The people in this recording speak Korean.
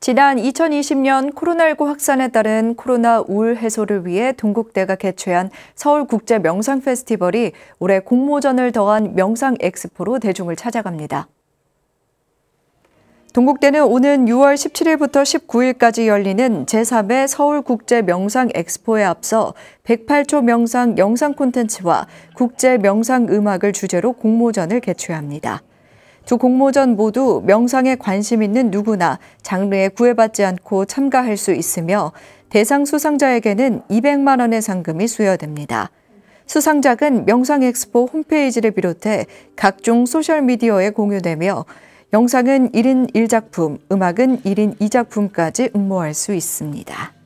지난 2020년 코로나19 확산에 따른 코로나 우울 해소를 위해 동국대가 개최한 서울국제 명상 페스티벌이 올해 공모전을 더한 명상 엑스포로 대중을 찾아갑니다. 동국대는 오는 6월 17일부터 19일까지 열리는 제3회 서울국제 명상 엑스포에 앞서 108초 명상 영상 콘텐츠와 국제 명상 음악을 주제로 공모전을 개최합니다. 두 공모전 모두 명상에 관심 있는 누구나 장르에 구애받지 않고 참가할 수 있으며 대상 수상자에게는 200만 원의 상금이 수여됩니다. 수상작은 명상엑스포 홈페이지를 비롯해 각종 소셜미디어에 공유되며 영상은 1인 1작품, 음악은 1인 2작품까지 응모할 수 있습니다.